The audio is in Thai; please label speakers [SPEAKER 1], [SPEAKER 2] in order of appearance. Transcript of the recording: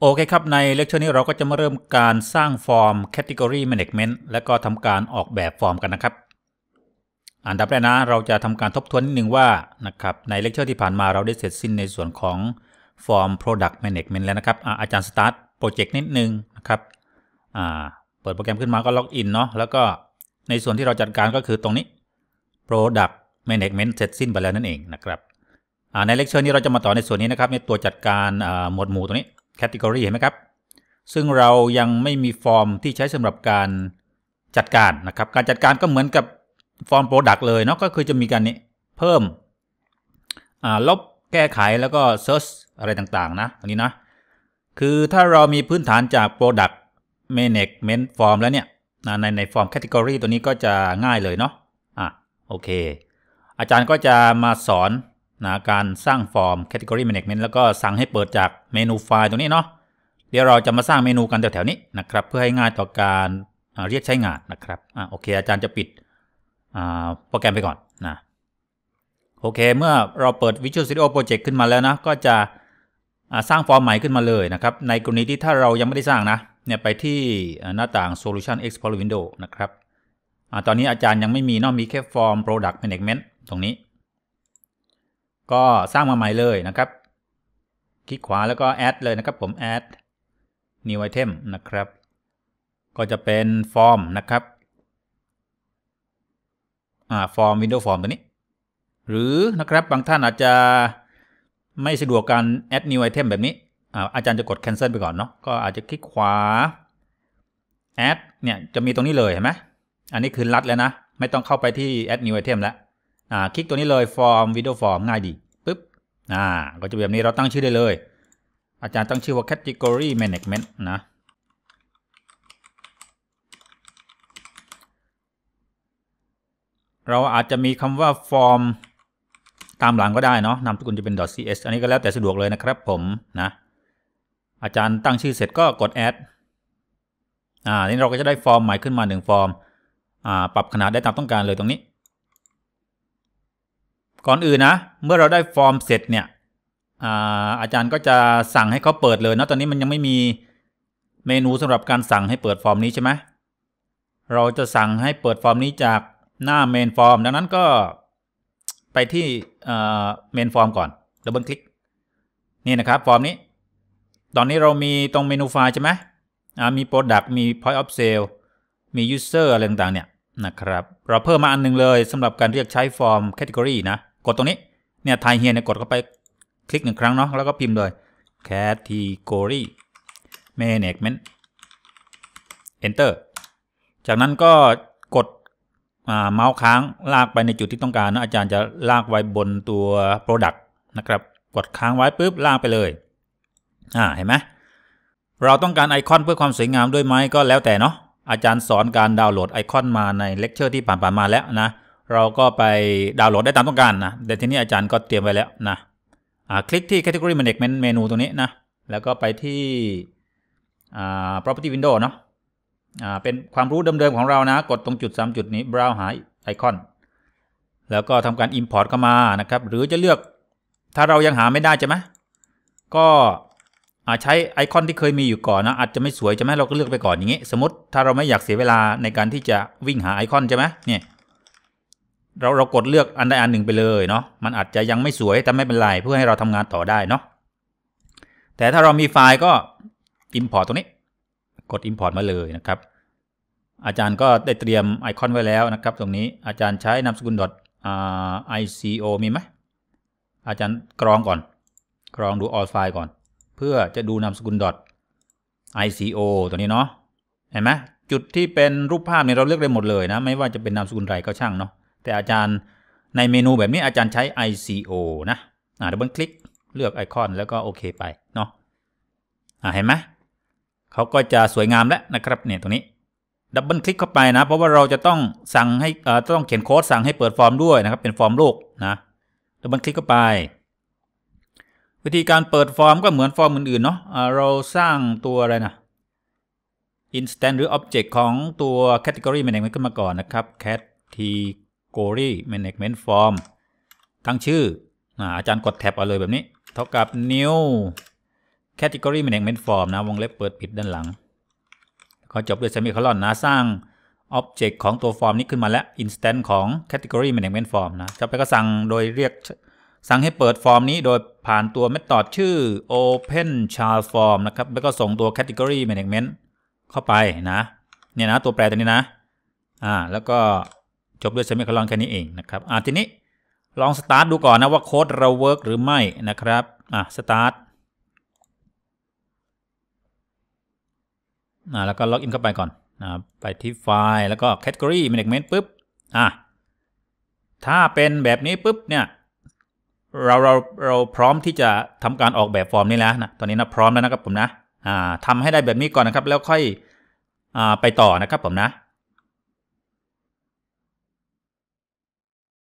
[SPEAKER 1] โอเคครับ ในเลคเชอร์นี้เราก็จะมาเริ่มการสร้างฟอร์ม Category Management และก็ทำการออกแบบฟอร์มกันนะครับ อันดับแรกนะเราจะทำการทบทวนนิดนึงว่านะครับในเลคเชอร์ที่ผ่านมาเราได้เสร็จสิ้นในส่วนของฟอร์ม Product Management แล้วนะครับอาจารย์สตาร์ทโปรเจกต์นิดนึงนะครับเปิดโปรแกรมขึ้นมาก็ล็อกอินเนาะแล้วก็ ในส่วนที่เราจัดการก็คือตรงนี้ Product Management เสร็จสิ้นไปแล้วนั่นเองนะครับในเลคเชอร์นี้เราจะมาต่อในส่วนนี้นะครับในตัวจัดการหมวดหมู่ตรงนี้แคตต g กรีเห็นไหมครับซึ่งเรายังไม่มีฟอร์มที่ใช้สำหรับการจัดการนะครับการจัดการก็เหมือนกับฟอร์มโปรดักต์เลยเนาะก็คือจะมีการนี้เพิ่มลบแก้ไขแล้วก็เซิร์ชอะไรต่างๆนะอันนี้นะคือถ้าเรามีพื้นฐานจาก product management form แล้วเนี่ยในในฟอร์มแคตตากรีตัวนี้ก็จะง่ายเลยเนาะอ่ะโอเคอาจารย์ก็จะมาสอนนะการสร้างฟอร์ม category management แล้วก็สั่งให้เปิดจากเมนูไฟล์ตรงนี้เนาะเดี๋ยวเราจะมาสร้างเมนูกันแถวๆนี้นะครับ เพื่อให้ง่ายต่อการเรียกใช้งานนะครับอ่ะโอเค อาจารย์จะปิดโปรแกรมไปก่อนนะโอเค เมื่อเราเปิด Visual Studio Project ขึ้นมาแล้วนะ ก็จะสร้างฟอร์มใหม่ขึ้นมาเลยนะครับ ในกรณีที่ถ้าเรายังไม่ได้สร้างนะเนี่ยไปที่หน้าต่าง Solution Explorer Window นะครับอตอนนี้อาจารย์ยังไม่มีนอกมีแค่ฟอร์ม Product Management ตรงนี้ก็สร้างมาใหม่เลยนะครับ คลิกขวาแล้วก็แอดเลยนะครับ ผมแอด new item นะครับ ก็จะเป็นฟอร์มนะครับ อ่าฟอร์ม window form ตัวนี้ หรือนะครับบางท่านอาจจะไม่สะดวกการ add new item แบบนี้ อาจารย์จะกด cancel ไปก่อน เนาะก็อาจจะคลิกขวา add เนี่ย จะมีตรงนี้เลยเห็นไหมอันนี้คือรัด แล้วนะ ไม่ต้องเข้าไปที่ add new item แล้วอ่าคลิกตัวนี้เลย ฟอร์มวิดีโอฟอร์มง่ายดีปึ๊บอ่าก็จะแบบนี้เราตั้งชื่อได้เลย อาจารย์ตั้งชื่อว่า category management นะเราอาจจะมีคำว่า form ตามหลังก็ได้เนาะนามสกุลจะเป็น .cs อันนี้ก็แล้วแต่สะดวกเลยนะครับผมนะอาจารย์ตั้งชื่อเสร็จก็กด add อ่านี่เราก็จะได้ฟอร์มใหม่ขึ้นมา 1 ฟอร์มอ่าปรับขนาดได้ตามต้องการเลยตรงนี้ก่อนอื่นนะเมื่อเราได้ฟอร์มเสร็จเนี่ยอาอาจารย์ก็จะสั่งให้เขาเปิดเลยนะตอนนี้มันยังไม่มีเมนูสำหรับการสั่งให้เปิดฟอร์มนี้ใช่ไหมเราจะสั่งให้เปิดฟอร์มนี้จากหน้าเมนฟอร์มดังนั้นก็ไปที่เมนฟอร์มก่อนดับเบิลคลิกนี่นะครับฟอร์มนี้ ตอนนี้เรามีตรงเมนูไฟล์ใช่ไหมมี Product มี Point of Sale มี User อะไร ต่างๆ เนี่ยนะครับเราเพิ่มมาอันนึงเลยสำหรับการเรียกใช้ฟอร์ม Category นะกดตรงนี้เนี่ยไทยเฮียเนี่ยกดเข้าไปคลิกหนึ่งครั้งเนาะแล้วก็พิมพ์เลย category management enter จากนั้นก็กดเมาส์ค้างลากไปในจุดที่ต้องการนะอาจารย์จะลากไว้บนตัว product นะครับกดค้างไว้ปุ๊บลากไปเลยอ่าเห็นไหมเราต้องการไอคอนเพื่อความสวยงามด้วยไหมก็แล้วแต่เนาะอาจารย์สอนการดาวน์โหลดไอคอนมาในเลคเชอร์ที่ผ่านๆ มาแล้วนะเราก็ไปดาวน์โหลดได้ตามต้องการนะแต่ทีนี้อาจารย์ก็เตรียมไว้แล้วนะคลิกที่ category management เมนูตรงนี้นะแล้วก็ไปที่ property window เนาะเป็นความรู้เดิมๆของเรานะกดตรงจุด 3 จุดนี้ browse หาไอคอน แล้วก็ทำการ import เข้ามานะครับหรือจะเลือกถ้าเรายังหาไม่ได้ใช่ไหมก็ใช้ไอคอนที่เคยมีอยู่ก่อนนะอาจจะไม่สวยใช่ไหมเราก็เลือกไปก่อนอย่างนี้ สมมติถ้าเราไม่อยากเสียเวลาในการที่จะวิ่งหาไอคอนใช่ไหมเนี่ยเราเรากดเลือกอันใดอันหนึ่งไปเลยเนาะ มันอาจจะยังไม่สวยแต่ไม่เป็นไรเพื่อให้เราทำงานต่อได้เนาะ แต่ถ้าเรามีไฟล์ก็ Import ตรงนี้ กด Import มาเลยนะครับ อาจารย์ก็ได้เตรียมไอคอนไว้แล้วนะครับตรงนี้ อาจารย์ใช้นามสกุล .ico มีไหมอาจารย์กรองก่อน กรองดู all file ก่อน เพื่อจะดูนามสกุล .ico ตัวนี้เนาะ เห็นไหมจุดที่เป็นรูปภาพเนี่ยเราเลือกได้หมดเลยนะ ไม่ว่าจะเป็นนามสกุลไรก็ช่างเนาะแต่อาจารย์ในเมนูแบบนี้อาจารย์ใช้ ICO นะอ่าดับเบิลคลิกเลือกไอคอนแล้วก็โอเคไปเนาะอ่าเห็นไหมเขาก็จะสวยงามแล้วนะครับเนี่ยตรงนี้ ดับเบิลคลิกเข้าไปนะเพราะว่าเราจะต้องสั่งให้อ่ต้องเขียนโค้ดสั่งให้เปิดฟอร์มด้วยนะครับเป็นฟอร์มโลกนะ ดับเบิลคลิกเข้าไป วิธีการเปิดฟอร์ม ก็เหมือนฟอร์มอื่นๆ เนาะเราสร้างตัวอะไรนะ instant หรือ object ของตัว category มันเองมัขึ้นมาก่อนนะครับ cat t category management form ตั้งชื่อ อาจารย์กดแท็บเอาเลยแบบนี้ เท่ากับ new category management form นะ วงเล็บเปิดปิดด้านหลัง ก็จบด้วย semicolon นะ สร้าง object ของตัวฟอร์มนี้ขึ้นมาแล้ว instance ของ category management form นะ จะไปก็สั่งโดยเรียกสั่งให้เปิดฟอร์มนี้โดยผ่านตัวเมธอดชื่อ open child form นะครับ แล้วก็ส่งตัว category management เข้าไปนะ เนี่ยนะ ตัวแปรตัวนี้นะ อ่า แล้วก็จบด้วยเซมิคคลอนแค่นี้เองนะครับ อ่ะทีนี้ ลองสตาร์ทดูก่อนนะว่าโค้ดเราเวิร์กหรือไม่นะครับ อ่ะสตาร์ทอ่ะแล้วก็ล็อกอินเข้าไปก่อนอ่ะไปที่ไฟล์ แล้วก็ category management ปุ๊บ อ่ะถ้าเป็นแบบนี้ปุ๊บเนี่ย เราเราเราพร้อมที่จะทำการออกแบบฟอร์มนี้แล้วนะ ตอนนี้นะพร้อมแล้วนะครับผมนะ อ่าทำให้ได้แบบนี้ก่อนนะครับ แล้วค่อย อ่า ไปต่อนะครับผมนะ